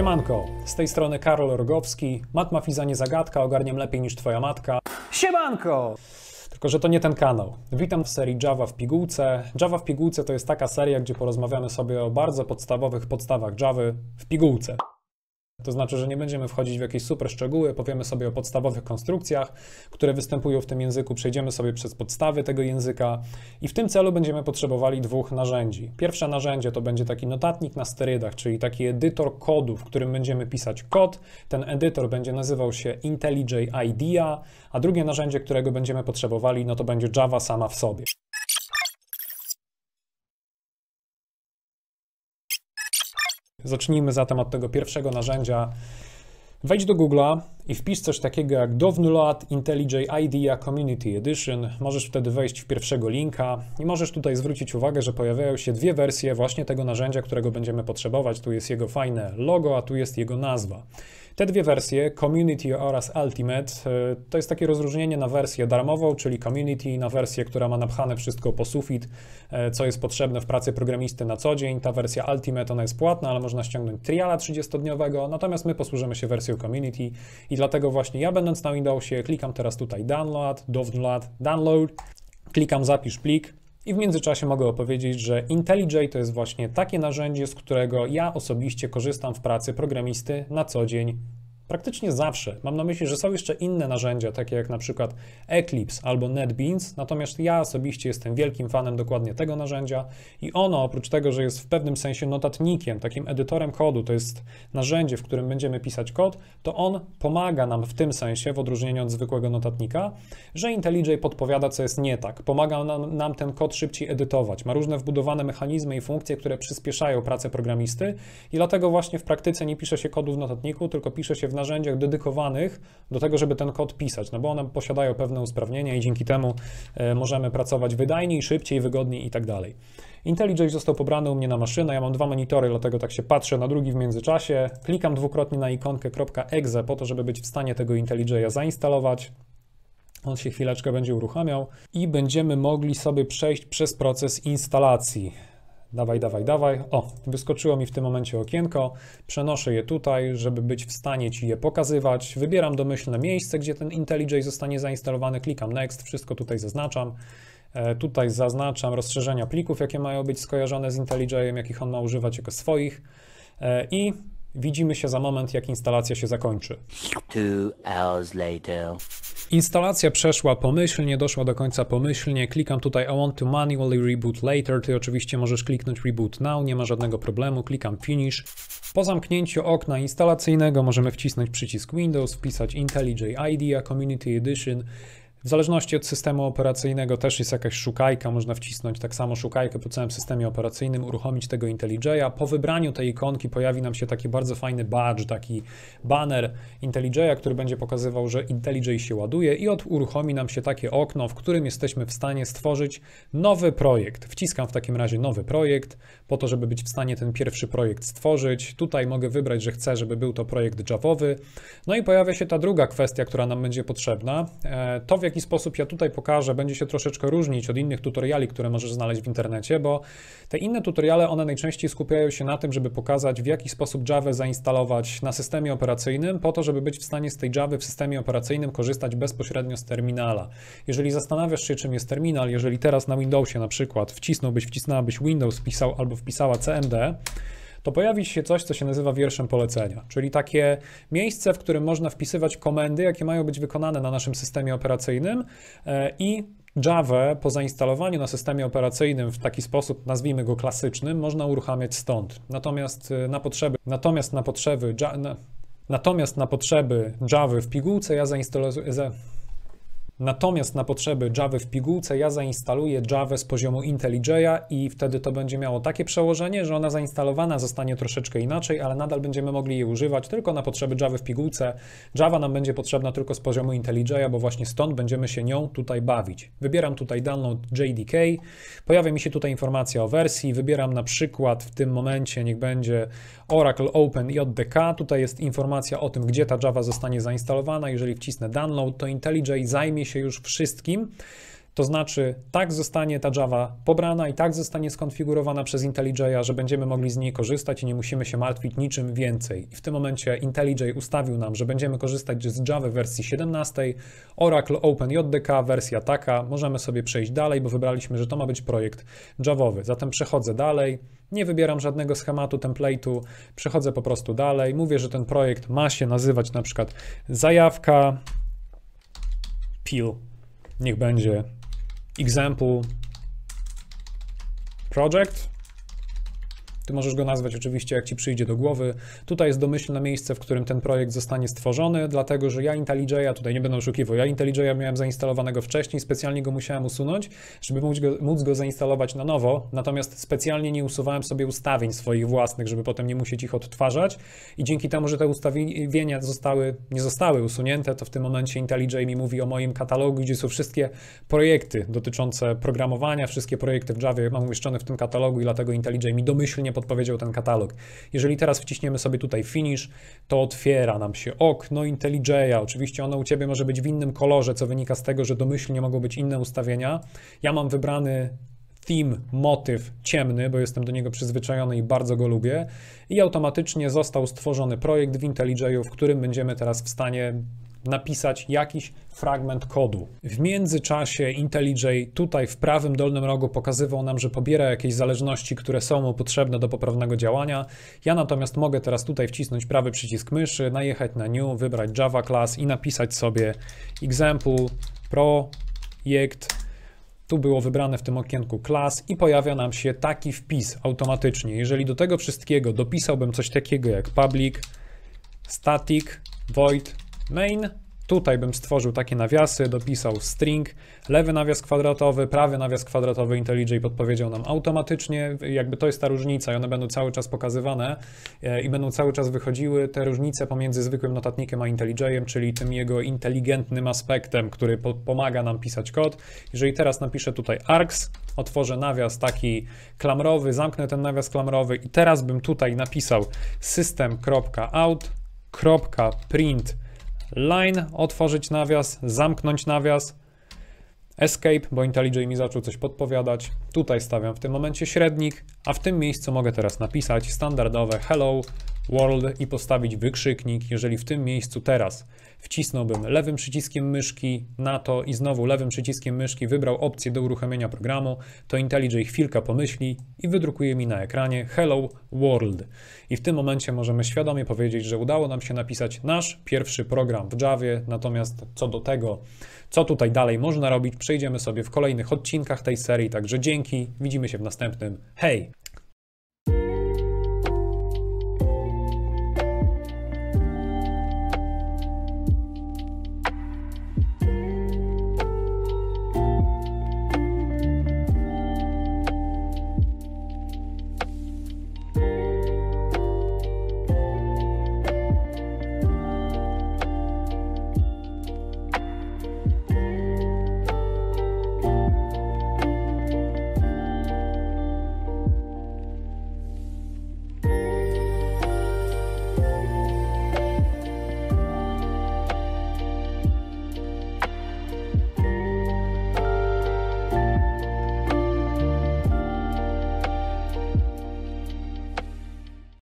Siemanko, z tej strony Karol Rogowski. Matmafiza nie zagadka, ogarniam lepiej niż twoja matka. Siemanko! Tylko, że to nie ten kanał. Witam w serii Java w pigułce. Java w pigułce to jest taka seria, gdzie porozmawiamy sobie o bardzo podstawowych podstawach Java w pigułce. To znaczy, że nie będziemy wchodzić w jakieś super szczegóły, powiemy sobie o podstawowych konstrukcjach, które występują w tym języku, przejdziemy sobie przez podstawy tego języka i w tym celu będziemy potrzebowali dwóch narzędzi. Pierwsze narzędzie to będzie taki notatnik na sterydach, czyli taki edytor kodu, w którym będziemy pisać kod. Ten edytor będzie nazywał się IntelliJ IDEA, a drugie narzędzie, którego będziemy potrzebowali, no to będzie Java sama w sobie. Zacznijmy zatem od tego pierwszego narzędzia. Wejdź do Google'a i wpisz coś takiego jak DovNulat IntelliJ IDEA Community Edition. Możesz wtedy wejść w pierwszego linka i możesz tutaj zwrócić uwagę, że pojawiają się dwie wersje właśnie tego narzędzia, którego będziemy potrzebować. Tu jest jego fajne logo, a tu jest jego nazwa. Te dwie wersje, Community oraz Ultimate, e, to jest takie rozróżnienie na wersję darmową, czyli Community, na wersję, która ma napchane wszystko po sufit, e, co jest potrzebne w pracy programisty na co dzień. Ta wersja Ultimate, ona jest płatna, ale można ściągnąć triala 30-dniowego, natomiast my posłużymy się wersją Community i dlatego właśnie ja będąc na Windowsie klikam teraz tutaj Download, Download, Download, klikam Zapisz plik, i w międzyczasie mogę opowiedzieć, że IntelliJ to jest właśnie takie narzędzie, z którego ja osobiście korzystam w pracy programisty na co dzień. Praktycznie zawsze. Mam na myśli, że są jeszcze inne narzędzia, takie jak na przykład Eclipse albo NetBeans, natomiast ja osobiście jestem wielkim fanem dokładnie tego narzędzia i ono, oprócz tego, że jest w pewnym sensie notatnikiem, takim edytorem kodu, to jest narzędzie, w którym będziemy pisać kod, to on pomaga nam w tym sensie, w odróżnieniu od zwykłego notatnika, że IntelliJ podpowiada, co jest nie tak. Pomaga nam, nam ten kod szybciej edytować. Ma różne wbudowane mechanizmy i funkcje, które przyspieszają pracę programisty i dlatego właśnie w praktyce nie pisze się kodu w notatniku, tylko pisze się w narzędziach dedykowanych do tego, żeby ten kod pisać, no bo one posiadają pewne usprawnienia i dzięki temu e, możemy pracować wydajniej, szybciej, wygodniej i tak dalej. IntelliJ został pobrany u mnie na maszynę, ja mam dwa monitory, dlatego tak się patrzę na drugi w międzyczasie, klikam dwukrotnie na ikonkę .exe po to, żeby być w stanie tego IntelliJ'a zainstalować. On się chwileczkę będzie uruchamiał i będziemy mogli sobie przejść przez proces instalacji. Dawaj, dawaj, dawaj. O, wyskoczyło mi w tym momencie okienko. Przenoszę je tutaj, żeby być w stanie Ci je pokazywać. Wybieram domyślne miejsce, gdzie ten IntelliJ zostanie zainstalowany. Klikam Next, wszystko tutaj zaznaczam. E, tutaj zaznaczam rozszerzenia plików, jakie mają być skojarzone z IntelliJ'em, jakich on ma używać jako swoich. E, I widzimy się za moment, jak instalacja się zakończy. Two hours later. Instalacja przeszła pomyślnie, doszła do końca pomyślnie. Klikam tutaj I want to manually reboot later. Ty oczywiście możesz kliknąć reboot now, nie ma żadnego problemu. Klikam finish. Po zamknięciu okna instalacyjnego możemy wcisnąć przycisk Windows, wpisać IntelliJ IDEA Community Edition w zależności od systemu operacyjnego też jest jakaś szukajka, można wcisnąć tak samo szukajkę po całym systemie operacyjnym, uruchomić tego IntelliJ'a. Po wybraniu tej ikonki pojawi nam się taki bardzo fajny badge, taki banner IntelliJ'a, który będzie pokazywał, że IntelliJ się ładuje i od uruchomi nam się takie okno, w którym jesteśmy w stanie stworzyć nowy projekt. Wciskam w takim razie nowy projekt, po to, żeby być w stanie ten pierwszy projekt stworzyć. Tutaj mogę wybrać, że chcę, żeby był to projekt Javaowy. No i pojawia się ta druga kwestia, która nam będzie potrzebna. E, to w jaki sposób ja tutaj pokażę, będzie się troszeczkę różnić od innych tutoriali, które możesz znaleźć w internecie, bo te inne tutoriale, one najczęściej skupiają się na tym, żeby pokazać, w jaki sposób Java zainstalować na systemie operacyjnym, po to, żeby być w stanie z tej Java w systemie operacyjnym korzystać bezpośrednio z terminala. Jeżeli zastanawiasz się, czym jest terminal, jeżeli teraz na Windowsie na przykład wcisnąłbyś, wcisnęłabyś Windows, pisał albo wpisała CMD, to pojawi się coś, co się nazywa wierszem polecenia, czyli takie miejsce, w którym można wpisywać komendy, jakie mają być wykonane na naszym systemie operacyjnym e, i Java po zainstalowaniu na systemie operacyjnym w taki sposób, nazwijmy go klasycznym, można uruchamiać stąd. Natomiast e, na potrzeby, natomiast na potrzeby, natomiast na potrzeby Java w pigułce ja zainstalowałem Natomiast na potrzeby Java w pigułce ja zainstaluję Java z poziomu IntelliJ'a i wtedy to będzie miało takie przełożenie, że ona zainstalowana zostanie troszeczkę inaczej, ale nadal będziemy mogli jej używać tylko na potrzeby Java w pigułce. Java nam będzie potrzebna tylko z poziomu IntelliJ'a, bo właśnie stąd będziemy się nią tutaj bawić. Wybieram tutaj download JDK, pojawia mi się tutaj informacja o wersji, wybieram na przykład w tym momencie, niech będzie Oracle Open JDK, tutaj jest informacja o tym, gdzie ta Java zostanie zainstalowana. Jeżeli wcisnę download, to IntelliJ zajmie się się już wszystkim. To znaczy, tak zostanie ta Java pobrana i tak zostanie skonfigurowana przez IntelliJ, że będziemy mogli z niej korzystać i nie musimy się martwić niczym więcej. I w tym momencie IntelliJ ustawił nam, że będziemy korzystać z Java wersji 17, Oracle OpenJDK wersja taka. Możemy sobie przejść dalej, bo wybraliśmy, że to ma być projekt Javowy. Zatem przechodzę dalej. Nie wybieram żadnego schematu, template'u, przechodzę po prostu dalej. Mówię, że ten projekt ma się nazywać na przykład zajawka niech będzie example project ty możesz go nazwać oczywiście, jak ci przyjdzie do głowy. Tutaj jest domyślne miejsce, w którym ten projekt zostanie stworzony, dlatego że ja IntelliJ'a, tutaj nie będę oszukiwał, ja IntelliJ'a miałem zainstalowanego wcześniej, specjalnie go musiałem usunąć, żeby móc go, móc go zainstalować na nowo, natomiast specjalnie nie usuwałem sobie ustawień swoich własnych, żeby potem nie musieć ich odtwarzać i dzięki temu, że te ustawienia zostały, nie zostały usunięte, to w tym momencie IntelliJ mi mówi o moim katalogu, gdzie są wszystkie projekty dotyczące programowania, wszystkie projekty w Java mam umieszczone w tym katalogu i dlatego IntelliJ mi domyślnie podpowiedział ten katalog. Jeżeli teraz wciśniemy sobie tutaj finish, to otwiera nam się okno IntelliJ'a. Oczywiście ono u Ciebie może być w innym kolorze, co wynika z tego, że domyślnie mogą być inne ustawienia. Ja mam wybrany theme, motyw ciemny, bo jestem do niego przyzwyczajony i bardzo go lubię. I automatycznie został stworzony projekt w IntelliJ'u, w którym będziemy teraz w stanie napisać jakiś fragment kodu. W międzyczasie IntelliJ tutaj w prawym dolnym rogu pokazywał nam, że pobiera jakieś zależności, które są mu potrzebne do poprawnego działania. Ja natomiast mogę teraz tutaj wcisnąć prawy przycisk myszy, najechać na new, wybrać Java class i napisać sobie example projekt tu było wybrane w tym okienku klas i pojawia nam się taki wpis automatycznie. Jeżeli do tego wszystkiego dopisałbym coś takiego jak public static void main. Tutaj bym stworzył takie nawiasy, dopisał string, lewy nawias kwadratowy, prawy nawias kwadratowy IntelliJ podpowiedział nam automatycznie, jakby to jest ta różnica i one będą cały czas pokazywane e, i będą cały czas wychodziły te różnice pomiędzy zwykłym notatnikiem a IntelliJ'em, czyli tym jego inteligentnym aspektem, który po pomaga nam pisać kod. Jeżeli teraz napiszę tutaj args, otworzę nawias taki klamrowy, zamknę ten nawias klamrowy i teraz bym tutaj napisał system.out.print line, otworzyć nawias, zamknąć nawias, escape, bo IntelliJ mi zaczął coś podpowiadać. Tutaj stawiam w tym momencie średnik, a w tym miejscu mogę teraz napisać standardowe hello World i postawić wykrzyknik, jeżeli w tym miejscu teraz wcisnąłbym lewym przyciskiem myszki na to i znowu lewym przyciskiem myszki wybrał opcję do uruchomienia programu, to IntelliJ chwilkę pomyśli i wydrukuje mi na ekranie Hello World. I w tym momencie możemy świadomie powiedzieć, że udało nam się napisać nasz pierwszy program w Javie, natomiast co do tego, co tutaj dalej można robić, przejdziemy sobie w kolejnych odcinkach tej serii, także dzięki, widzimy się w następnym. Hej!